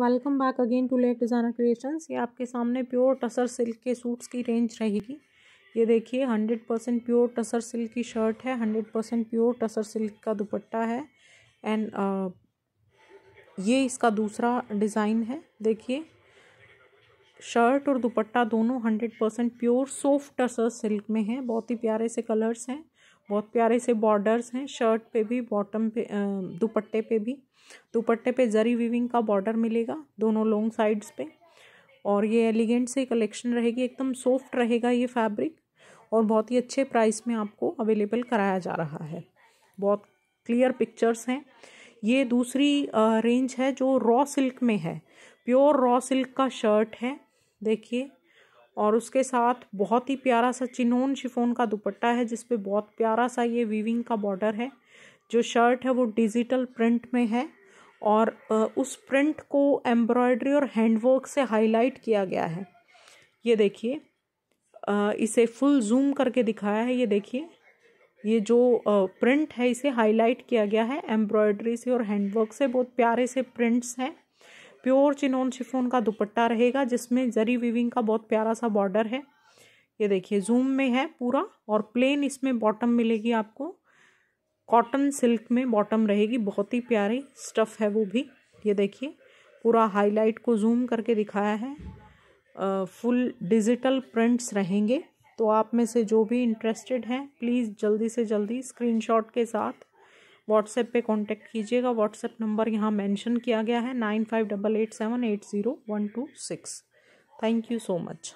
welcome back again to let designer creations ये आपके सामने प्योर टसर सिल्क के सूट्स की रेंज रहेगी ये देखिए hundred percent pure tussar silk की शर्ट है hundred percent pure tussar silk का दुपट्टा है एंड uh, ये इसका दूसरा डिज़ाइन है देखिए शर्ट और दुपट्टा दोनों hundred percent pure soft tussar silk में है बहुत ही प्यारे से कलर्स हैं बहुत प्यारे से बॉर्डर्स हैं शर्ट पे भी बॉटम पे दुपट्टे पे भी दुपट्टे पे जरी वीविंग का बॉर्डर मिलेगा दोनों लॉन्ग साइड्स पे और ये एलिगेंट से कलेक्शन रहेगी एकदम सॉफ्ट रहेगा ये फैब्रिक और बहुत ही अच्छे प्राइस में आपको अवेलेबल कराया जा रहा है बहुत क्लियर पिक्चर्स हैं ये दूसरी रेंज है जो रॉ सिल्क में है प्योर रॉ सिल्क का शर्ट है देखिए और उसके साथ बहुत ही प्यारा सा चिनोन शिफोन का दुपट्टा है जिसपे बहुत प्यारा सा ये वीविंग का बॉर्डर है जो शर्ट है वो डिजिटल प्रिंट में है और उस प्रिंट को एम्ब्रॉयड्री और हैंडवर्क से हाईलाइट किया गया है ये देखिए इसे फुल जूम करके दिखाया है ये देखिए ये जो प्रिंट है इसे हाईलाइट किया गया है एम्ब्रॉयड्री से और हैंडवर्क से बहुत प्यारे से प्रिंट्स हैं प्योर चिनोन शिफोन का दुपट्टा रहेगा जिसमें जरी वीविंग का बहुत प्यारा सा बॉर्डर है ये देखिए जूम में है पूरा और प्लेन इसमें बॉटम मिलेगी आपको कॉटन सिल्क में बॉटम रहेगी बहुत ही प्यारी स्टफ़ है वो भी ये देखिए पूरा हाईलाइट को जूम करके दिखाया है आ, फुल डिजिटल प्रिंट्स रहेंगे तो आप में से जो भी इंटरेस्टेड हैं प्लीज़ जल्दी से जल्दी स्क्रीनशॉट के साथ व्हाट्सएप पे कांटेक्ट कीजिएगा व्हाट्सएप नंबर यहाँ मेंशन किया गया है nine five double eight seven eight zero one two six thank you so much